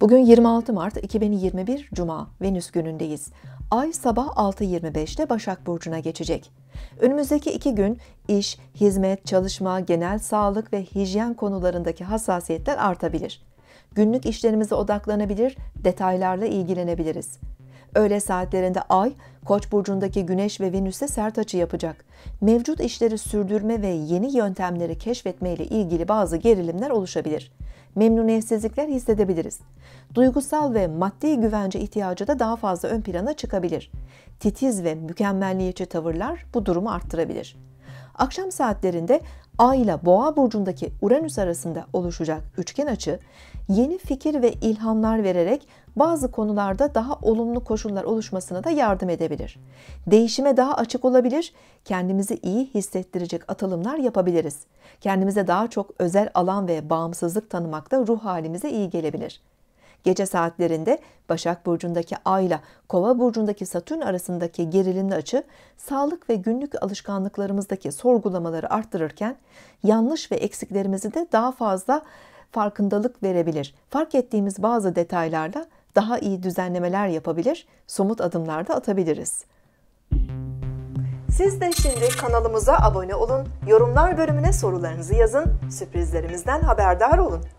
Bugün 26 Mart 2021 Cuma Venüs günündeyiz. Ay sabah 6.25'te Başak Burcu'na geçecek. Önümüzdeki iki gün iş, hizmet, çalışma, genel sağlık ve hijyen konularındaki hassasiyetler artabilir. Günlük işlerimize odaklanabilir, detaylarla ilgilenebiliriz. Öğle saatlerinde Ay, Koç burcundaki Güneş ve Venüs'e sert açı yapacak. Mevcut işleri sürdürme ve yeni yöntemleri keşfetme ile ilgili bazı gerilimler oluşabilir memnuniyetsizlikler hissedebiliriz. Duygusal ve maddi güvence ihtiyacı da daha fazla ön plana çıkabilir. Titiz ve mükemmelliyetçi tavırlar bu durumu arttırabilir. Akşam saatlerinde Ay ile Boğa burcundaki Uranüs arasında oluşacak üçgen açı yeni fikir ve ilhamlar vererek bazı konularda daha olumlu koşullar oluşmasına da yardım edebilir. Değişime daha açık olabilir, kendimizi iyi hissettirecek atılımlar yapabiliriz. Kendimize daha çok özel alan ve bağımsızlık tanımak da ruh halimize iyi gelebilir. Gece saatlerinde Başak Burcu'ndaki Ay ile Kova Burcu'ndaki Satürn arasındaki gerilimli açı sağlık ve günlük alışkanlıklarımızdaki sorgulamaları arttırırken yanlış ve eksiklerimizi de daha fazla farkındalık verebilir. Fark ettiğimiz bazı detaylarla daha iyi düzenlemeler yapabilir, somut adımlar da atabiliriz. Siz de şimdi kanalımıza abone olun, yorumlar bölümüne sorularınızı yazın, sürprizlerimizden haberdar olun.